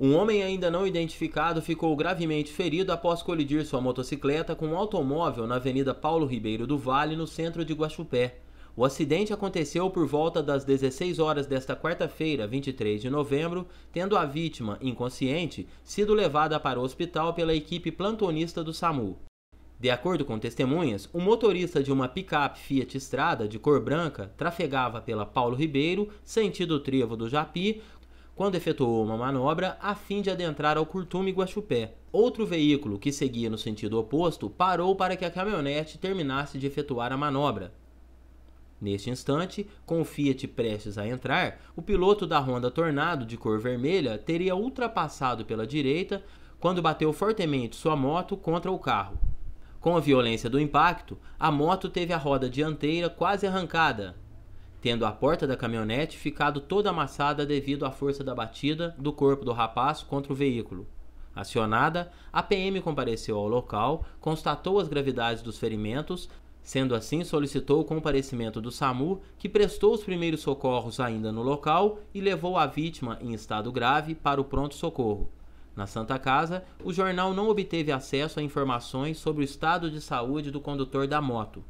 Um homem ainda não identificado ficou gravemente ferido após colidir sua motocicleta com um automóvel na Avenida Paulo Ribeiro do Vale, no centro de Guaxupé. O acidente aconteceu por volta das 16 horas desta quarta-feira, 23 de novembro, tendo a vítima, inconsciente, sido levada para o hospital pela equipe plantonista do SAMU. De acordo com testemunhas, o motorista de uma picape Fiat Estrada de cor branca trafegava pela Paulo Ribeiro, sentido Trevo do Japi, quando efetuou uma manobra a fim de adentrar ao Curtume Guachupé. Outro veículo que seguia no sentido oposto parou para que a caminhonete terminasse de efetuar a manobra. Neste instante, com o Fiat prestes a entrar, o piloto da Honda Tornado de cor vermelha teria ultrapassado pela direita quando bateu fortemente sua moto contra o carro. Com a violência do impacto, a moto teve a roda dianteira quase arrancada, tendo a porta da caminhonete ficado toda amassada devido à força da batida do corpo do rapaz contra o veículo. Acionada, a PM compareceu ao local, constatou as gravidades dos ferimentos, sendo assim solicitou o comparecimento do SAMU, que prestou os primeiros socorros ainda no local e levou a vítima em estado grave para o pronto socorro. Na Santa Casa, o jornal não obteve acesso a informações sobre o estado de saúde do condutor da moto.